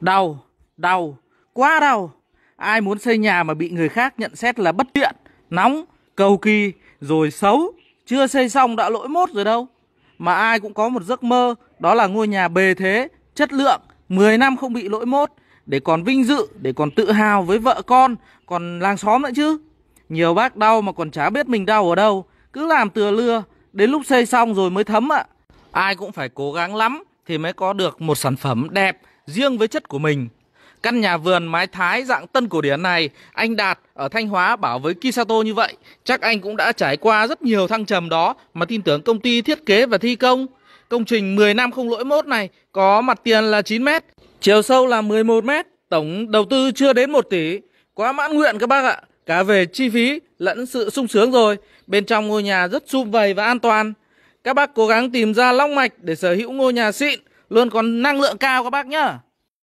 Đau, đau, quá đau. Ai muốn xây nhà mà bị người khác nhận xét là bất tiện, nóng, cầu kỳ, rồi xấu, chưa xây xong đã lỗi mốt rồi đâu. Mà ai cũng có một giấc mơ, đó là ngôi nhà bề thế, chất lượng, 10 năm không bị lỗi mốt, để còn vinh dự, để còn tự hào với vợ con, còn làng xóm nữa chứ. Nhiều bác đau mà còn chả biết mình đau ở đâu, cứ làm từa lưa, đến lúc xây xong rồi mới thấm ạ. À. Ai cũng phải cố gắng lắm thì mới có được một sản phẩm đẹp, riêng với chất của mình. Căn nhà vườn mái thái dạng tân cổ điển này, anh Đạt ở Thanh Hóa bảo với Kisato như vậy, chắc anh cũng đã trải qua rất nhiều thăng trầm đó mà tin tưởng công ty thiết kế và thi công. Công trình 10 năm không lỗi mốt này có mặt tiền là 9 mét, chiều sâu là 11 mét, tổng đầu tư chưa đến 1 tỷ. Quá mãn nguyện các bác ạ, cả về chi phí lẫn sự sung sướng rồi. Bên trong ngôi nhà rất sum vầy và an toàn. Các bác cố gắng tìm ra long mạch để sở hữu ngôi nhà xịn luôn có năng lượng cao các bác nhá